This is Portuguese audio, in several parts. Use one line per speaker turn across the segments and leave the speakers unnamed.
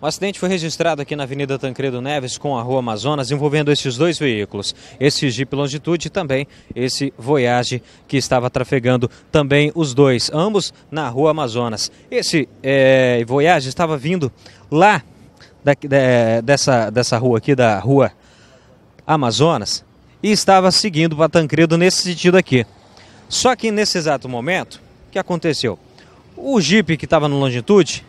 O acidente foi registrado aqui na Avenida Tancredo Neves com a Rua Amazonas, envolvendo esses dois veículos. Esse Jeep Longitude e também esse Voyage que estava trafegando também os dois, ambos na Rua Amazonas. Esse é, Voyage estava vindo lá da, de, eh, dessa, dessa rua aqui, da Rua Amazonas, e estava seguindo para Tancredo nesse sentido aqui. Só que nesse exato momento, o que aconteceu? O Jeep que estava no Longitude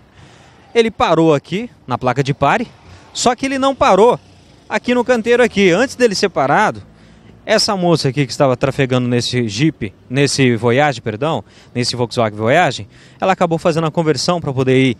ele parou aqui na placa de pare, só que ele não parou aqui no canteiro aqui. Antes dele ser parado, essa moça aqui que estava trafegando nesse Jeep, nesse Voyage, perdão, nesse Volkswagen Voyage, ela acabou fazendo a conversão para poder ir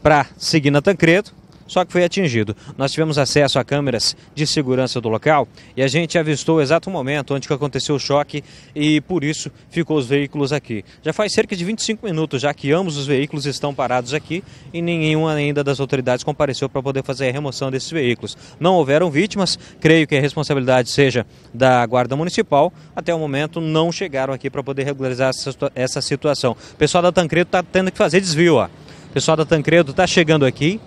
para Seguina Tancredo só que foi atingido. Nós tivemos acesso a câmeras de segurança do local e a gente avistou o exato momento onde aconteceu o choque e por isso ficou os veículos aqui. Já faz cerca de 25 minutos já que ambos os veículos estão parados aqui e nenhum ainda das autoridades compareceu para poder fazer a remoção desses veículos. Não houveram vítimas, creio que a responsabilidade seja da Guarda Municipal. Até o momento não chegaram aqui para poder regularizar essa situação. O pessoal da Tancredo está tendo que fazer desvio, ó. O pessoal da Tancredo está chegando aqui,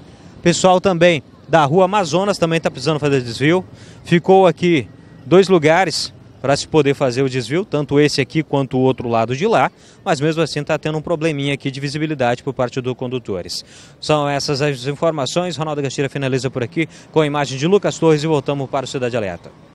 Pessoal também da Rua Amazonas também está precisando fazer desvio. Ficou aqui dois lugares para se poder fazer o desvio, tanto esse aqui quanto o outro lado de lá, mas mesmo assim está tendo um probleminha aqui de visibilidade por parte dos condutores. São essas as informações. Ronaldo Gastira finaliza por aqui com a imagem de Lucas Torres e voltamos para o Cidade Alerta.